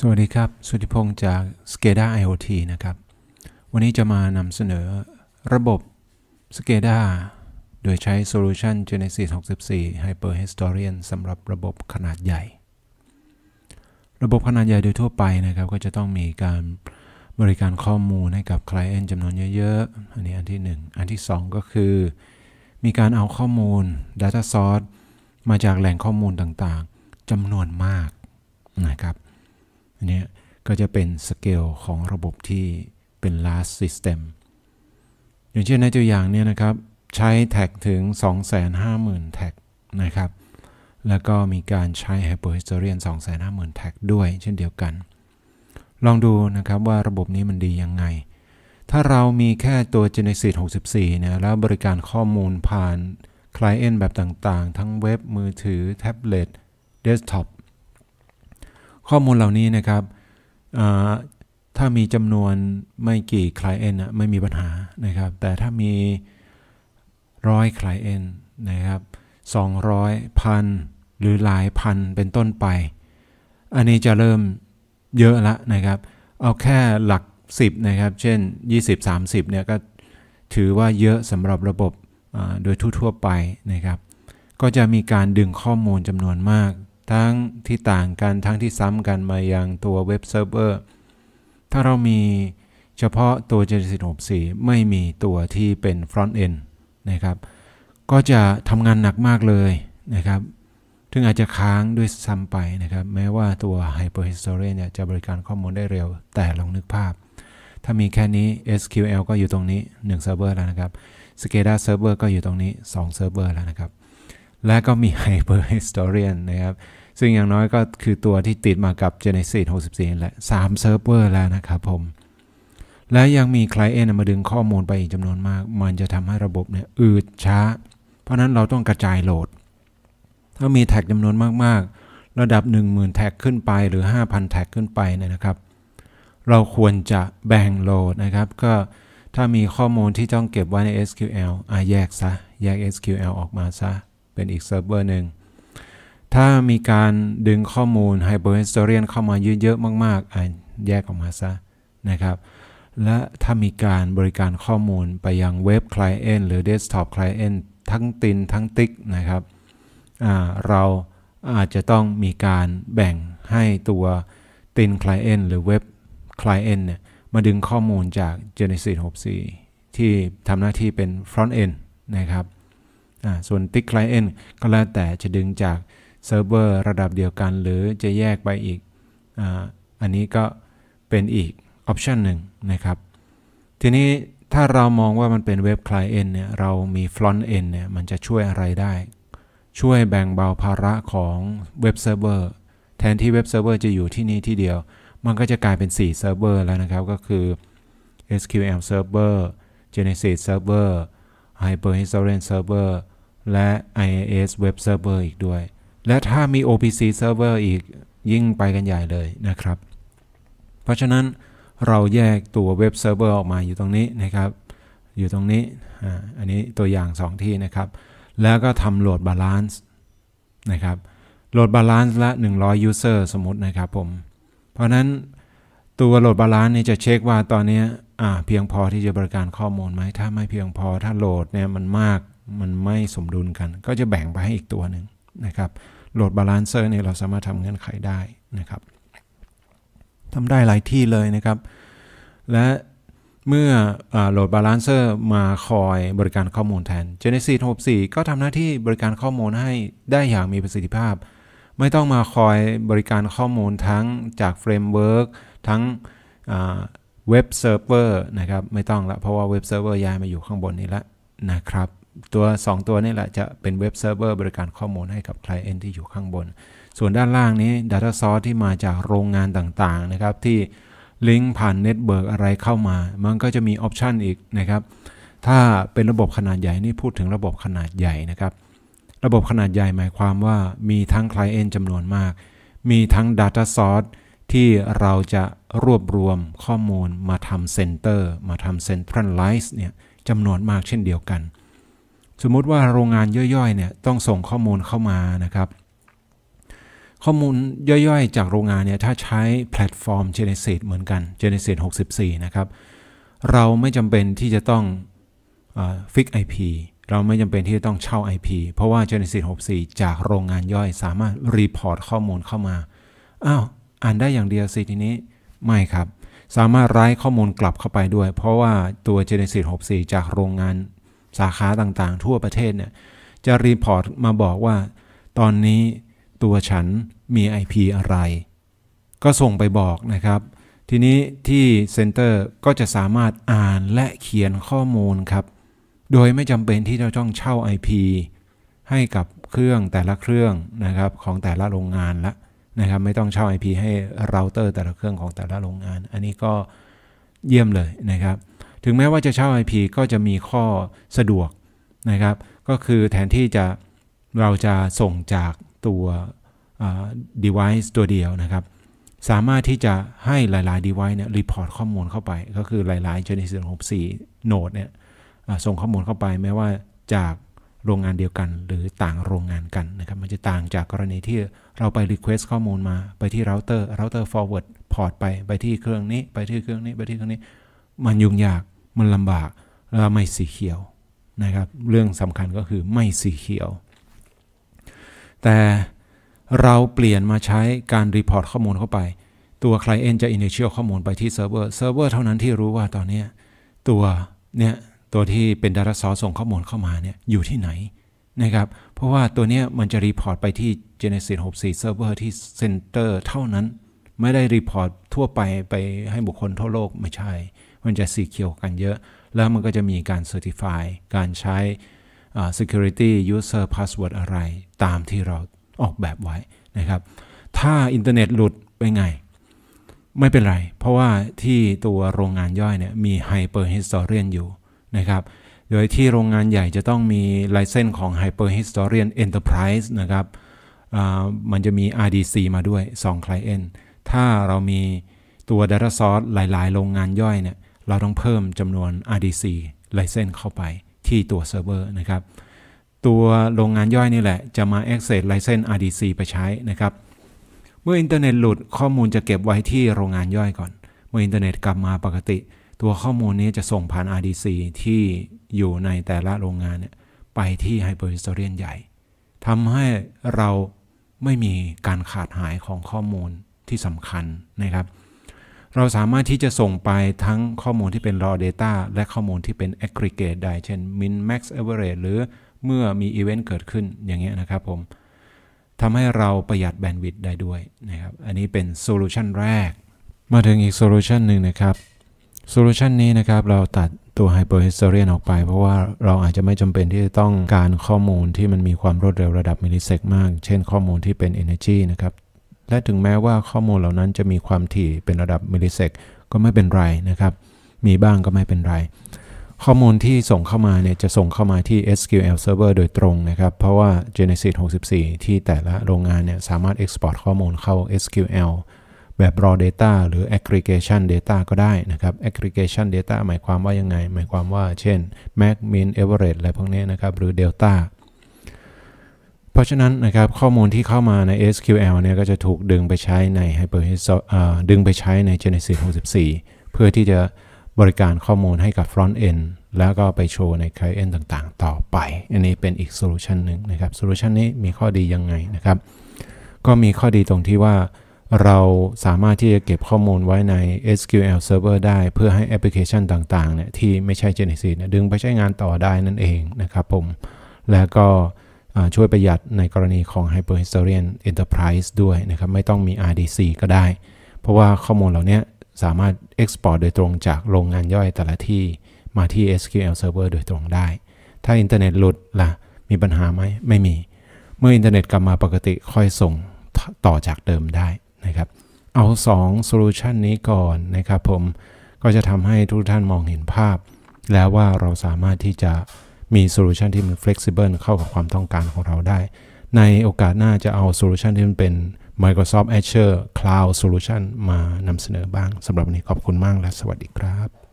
สวัสดีครับ สุธิพงศ์จาก SCADA IoT นะครับ วันนี้จะมานำเสนอระบบ SCADA โดยใช้ Solution Genesis 64 Hyper Historian สำหรับระบบขนาดใหญ่ ระบบขนาดใหญ่โดยทั่วไปนะครับ ก็จะต้องมีการบริการข้อมูลให้กับ Client จำนวนเยอะๆ อันนี้อันที่ 1 อันที่ 2 ก็คือ มีการเอาข้อมูล Data Source มาจากแหล่งข้อมูลต่างๆ จำนวนมากนะครับอันนี้ก็จะเป็นสเกลของระบบที่เป็น last system อย่างเช่นในตัวอย่างเนี่ยนะครับ ใช้แท็กถึง 250,000 แท็กนะครับ แล้วก็มีการใช้ Hyperhistorian 250,000 แท็กด้วยเช่นเดียวกัน ลองดูนะครับว่าระบบนี้มันดียังไง ถ้าเรามีแค่ตัว Genesis 64 เนี่ยแล้วบริการข้อมูลผ่าน Client แบบต่างๆ ทั้งเว็บมือถือแท็บเล็ตเดสก์ท็อปข้อมูลเหล่านี้นะครับถ้ามีจำนวนไม่กี่คลายเอ็นะไม่มีปัญหานะครับแต่ถ้ามีร้อยคลายเอ็นนะครับสองร้อยพันหรือหลายพันเป็นต้นไป อันนี้จะเริ่มเยอะละนะครับเอาแค่หลัก 10นะครับเช่น 20-30เนี่ยก็ถือว่าเยอะสำหรับระบบโดยทั่วๆไปนะครับก็จะมีการดึงข้อมูลจำนวนมากทั้งที่ต่างกันทั้งที่ซ้ำกันมายังตัวเว็บเซิร์ฟเวอร์ ถ้าเรามีเฉพาะตัว Genesis 64ไม่มีตัวที่เป็น Front End นะครับก็จะทำงานหนักมากเลยนะครับ ซึ่งอาจจะค้างด้วยซ้ำไปนะครับ แม้ว่าตัว Hyperhistory เนี่ยจะบริการข้อมูลได้เร็ว แต่ลองนึกภาพ ถ้ามีแค่นี้ SQL ก็อยู่ตรงนี้1 Server แล้วนะครับ SCADA Server ก็อยู่ตรงนี้2 Server แล้วนะครับและก็มี Hyper Historian นะครับ ซึ่งอย่างน้อยก็คือตัวที่ติดมากับ Genesis 64และ 3 Server แล้วนะครับผม และยังมี Client มาดึงข้อมูลไปอีกจำนวนมาก มันจะทำให้ระบบเนี่ยอืดช้า เพราะนั้นเราต้องกระจายโหลด ถ้ามีแท็กจำนวนมาก ๆ ระดับ 10,000 แท็กขึ้นไปหรือ 5,000 แท็กขึ้นไปเนี่ยนะครับ เราควรจะแบ่งโหลดนะครับ ก็ถ้ามีข้อมูลที่ต้องเก็บไว้ใน SQL อ่ะแยกซะแยก SQL ออกมาซะเป็นอีกเซิร์ฟเวอร์หนึ่ง ถ้ามีการดึงข้อมูล Hyperhistorian เข้ามาเยอะ ๆ มากๆอ่ะแยกออกมาซะ นะครับ และถ้ามีการบริการข้อมูลไปยังเว็บ Client หรือ Desktop Client ทั้งตินทั้งติ๊ก นะครับเราอาจจะต้องมีการแบ่งให้ตัวตินคลายเอนหรือเว็บ c l i e n นเนี่ย มาดึงข้อมูลจาก Genesis 64 ที่ทำหน้าที่เป็น Front End นะครับส่วน๊ก c ล c l เอ็นก็แล้วแต่จะดึงจากเซิร์ฟเวอร์ระดับเดียวกัน หรือจะแยกไปอีกออันนี้ก็เป็นอีกออปชันหนึ่งนะครับ ทีนี้ถ้าเรามองว่ามันเป็นเว็บคลายเอนเนี่ย เรามีฟลอนเอนเนี่ยมันจะช่วยอะไรได้ ช่วยแบ่งเบาภาระของเว็บเซิร์ฟเวอร์แทนที่เว็บเซิร์ฟเวอร์จะอยู่ที่นี่ที่เดียว มันก็จะกลายเป็น 4 เซิร์ฟเวอร์แล้วนะครับ ก็คือ SQL Server Genesis Server Hyper Historian Server และ IIS Web Server อีกด้วย และถ้ามี OPC Server อีก ยิ่งไปกันใหญ่เลยนะครับ เพราะฉะนั้นเราแยกตัวเว็บเซิร์ฟเวอร์ออกมาอยู่ตรงนี้นะครับ อยู่ตรงนี้ อันนี้ตัวอย่าง 2 ที่นะครับ แล้วก็ทำโหลดบาลานซ์นะครับ โหลดบาลานซ์ละ 100 user สมมตินะครับผม เพราะนั้นตัวโหลดบาลานซ์นี่จะเช็คว่าตอนนี้เพียงพอที่จะบริการข้อมูลไหม ถ้าไม่เพียงพอถ้าโหลดเนี่ยมันมากมันไม่สมดุลกัน ก็จะแบ่งไปให้อีกตัวหนึ่งนะครับโหลดบาลานเซอร์เนี่ยเราสามารถทำเงื่อนไขได้นะครับทำได้หลายที่เลยนะครับ และเมื่อโหลดบาลานเซอร์มาคอยบริการข้อมูลแทน Genesis 64 ก็ทำหน้าที่บริการข้อมูลให้ได้อย่างมีประสิทธิภาพ ไม่ต้องมาคอยบริการข้อมูลทั้งจากเฟรมเวิร์กทั้งเว็บเซิร์ฟเวอร์นะครับ ไม่ต้องละ เพราะว่าเว็บเซิร์ฟเวอร์ย้ายมาอยู่ข้างบนนี้แล้วนะครับตัว 2ตัวนี่แหละจะเป็นเว็บเซิร์ฟเวอร์บริการข้อมูลให้กับ Client ที่อยู่ข้างบน ส่วนด้านล่างนี้ Data Source ที่มาจากโรงงานต่าง ๆ นะครับ ที่ลิงก์ผ่านเน็ตเบิร์กอะไรเข้ามา มันก็จะมีออปชันอีกนะครับ ถ้าเป็นระบบขนาดใหญ่นี่พูดถึงระบบขนาดใหญ่นะครับ ระบบขนาดใหญ่หมายความว่ามีทั้ง Client จำนวนมาก มีทั้ง Data Source ที่เราจะรวบรวมข้อมูลมาทำเซ็นเตอร์มาทำเซ็นทรัลไลซ์เนี่ยจำนวนมากเช่นเดียวกันสมมุติว่าโรงงานย่อยๆเนี่ยต้องส่งข้อมูลเข้ามานะครับ ข้อมูลย่อยๆจากโรงงานเนี่ยถ้าใช้แพลตฟอร์ม Genesis เหมือนกัน Genesis 64นะครับเราไม่จำเป็นที่จะต้องฟิก IP เราไม่จำเป็นที่จะต้องเช่า IP เพราะว่า Genesis 64 จากโรงงานย่อยสามารถรีพอร์ตข้อมูลเข้ามาอ้าวอ่านได้อย่างเดียวสิทีนี้ ไม่ครับ สามารถไร้ข้อมูลกลับเข้าไปด้วย เพราะว่าตัว Genesis 64 จากโรงงานสาขาต่างๆ ทั่วประเทศเนี่ยจะรีพอร์ตมาบอกว่า ตอนนี้ตัวฉันมี IP อะไร ก็ส่งไปบอกนะครับ ทีนี้ที่เซ็นเตอร์ก็จะสามารถอ่านและเขียนข้อมูลครับ โดยไม่จำเป็นที่จะต้องเช่า IP ให้กับเครื่องแต่ละเครื่องนะครับของแต่ละโรงงานละนะครับ ไม่ต้องเช่า IP ให้เราเตอร์แต่ละเครื่องของแต่ละโรงงาน อันนี้ก็เยี่ยมเลยนะครับถึงแม้ว่าจะเช่า IP ก็จะมีข้อสะดวกนะครับก็คือแทนที่จะเราจะส่งจากตัว device ตัวเดียวนะครับ สามารถที่จะให้หลาย ๆ device เนี่ยรีพอร์ตข้อมูลเข้าไป ก็คือหลายๆ Genesis 64 Node เนี่ยส่งข้อมูลเข้าไป แม้ว่าจากโรงงานเดียวกันหรือต่างโรงงานกันนะครับ มันจะต่างจากกรณีที่เราไป Request ข้อมูลมาไปที่เราเตอร์เราเตอร์ forward พอร์ตไปไปที่เครื่องนี้ ไปที่เครื่องนี้ไปที่เครื่องนี้มันยุ่งยาก มันลำบากแล้วไม่สีเขียวนะครับ เรื่องสำคัญก็คือไม่สีเขียว แต่เราเปลี่ยนมาใช้การรีพอร์ตข้อมูลเข้าไป ตัว Client จะ Initial ข้อมูลไปที่เซิร์ฟเวอร์ เซิร์ฟเวอร์เท่านั้นที่รู้ว่าตอนนี้ตัวเนี่ยตัวที่เป็นดาร์ซอรส่งข้อมูลเข้ามาเนี่ยอยู่ที่ไหนนะครับ เพราะว่าตัวนี้มันจะรีพอร์ตไปที่ Genesis 64ฟเวอร์ที่เซนเตอร์เท่านั้น ไม่ได้รีพอร์ตทั่วไปไปให้บุคคลทั่วโลกไม่ใช่มันจะสีเขียวกันเยอะ แล้วมันก็จะมีการเซอร์ติฟาย การใช้ security user password อะไร ตามที่เราออกแบบไว้นะครับ ถ้าอินเทอร์เน็ตหลุดไปไง ไม่เป็นไร เพราะว่าที่ตัวโรงงานย่อยเนี่ยมี hyper historian อยู่นะครับ โดยที่โรงงานใหญ่จะต้องมีไลเซนส์ของ hyper historian enterprise นะครับ มันจะมี RDC มาด้วย 2 client ถ้าเรามีตัว Data Source หลาย ๆ โรงงานย่อยเนี่ยเราต้องเพิ่มจำนวน RDC ไลเซนเข้าไปที่ตัวเซิร์ฟเวอร์นะครับ ตัวโรงงานย่อยนี่แหละ จะมา access license RDC ไปใช้นะครับ เมื่ออินเทอร์เน็ตหลุด ข้อมูลจะเก็บไว้ที่โรงงานย่อยก่อน เมื่ออินเทอร์เน็ตกลับมาปกติ ตัวข้อมูลนี้จะส่งผ่าน RDC ที่อยู่ในแต่ละโรงงานเนี่ยไปที่ไฮเปอร์ s t o รียนใหญ่ทำให้เราไม่มีการขาดหายของข้อมูลที่สำคัญนะครับเราสามารถที่จะส่งไปทั้งข้อมูลที่เป็น raw data และข้อมูลที่เป็น aggregate ได้ เช่น min max average หรือเมื่อมี event เกิดขึ้น อย่างเงี้ยนะครับผม ทำให้เราประหยัดแบนด์วิดต์ได้ด้วยนะครับ อันนี้เป็นโซลูชันแรก มาถึงอีกโซลูชันหนึ่งนะครับโซลูชันนี้นะครับ เราตัดตัวไฮเปอร์เฮสเตเรียนออกไป เพราะว่าเราอาจจะไม่จำเป็นที่จะต้องการข้อมูลที่มันมีความรวดเร็วระดับมิลลิเซกมาก เช่น ข้อมูลที่เป็น Energy นะครับและถึงแม้ว่าข้อมูลเหล่านั้นจะมีความถี่เป็นระดับมิลลิเซกก็ไม่เป็นไรนะครับ มีบ้างก็ไม่เป็นไร ข้อมูลที่ส่งเข้ามาเนี่ยจะส่งเข้ามาที่ SQL Server โดยตรงนะครับ เพราะว่า Genesis 64 ที่แต่ละโรงงานเนี่ยสามารถ Export ข้อมูลเข้า SQL แบบ raw data หรือ aggregation data ก็ได้นะครับ aggregation data หมายความว่ายังไง หมายความว่าเช่น max min average อะไรพวกนี้นะครับหรือ delta ราะฉะนั้นนะครับข้อมูลที่เข้ามาใน SQL เนี่ยก็จะถูกดึงไปใช้ใน h y p e r h e s o r ดึงไปใช้ใน Genesis 64 เพื่อที่จะบริการข้อมูลให้กับ Front End แล้วก็ไปโชว์ใน Client ต่างๆ ต่อไป อันนี้เป็นอีกโซลูชันหนึ่งนะครับโซลูชันนี้มีข้อดียังไงนะครับ ก็มีข้อดีตรงที่ว่าเราสามารถที่จะเก็บข้อมูลไว้ใน SQL Server ได้ เพื่อให้แอปพลิเคชันต่างๆเนี่ยที่ไม่ใช่ Genesis ดึงไปใช้งานต่อได้นั่นเองนะครับผมแล้วก็ช่วยประหยัดในกรณีของ Hyperhistorian Enterprise ด้วยนะครับไม่ต้องมี RDC ก็ได้ เพราะว่าข้อมูลเหล่านี้สามารถ Export โดยตรงจากโรงงานย่อยแต่ละที่มาที่ SQL Server โดยตรงได้ ถ้าอินเทอร์เน็ตหลุดละ่ะมีปัญหาไหมไม่มี เมื่ออินเทอร์เน็ตกลับมาปกติค่อยส่งต่อจากเดิมได้นะครับเอา2 Solution นี้ก่อนนะครับ ผมก็จะทำให้ทุกท่านมองเห็นภาพ แล้วว่าเราสามารถที่จะมีโซลูชันที่มันฟล็กซิเบิลเข้ากับความต้องการของเราได้ ในโอกาสหน้าจะเอาโซลูชันที่มันเป็น Microsoft Azure Cloud Solution มานำเสนอบ้างสำหรับวันนี้ขอบคุณมากและสวัสดีครับ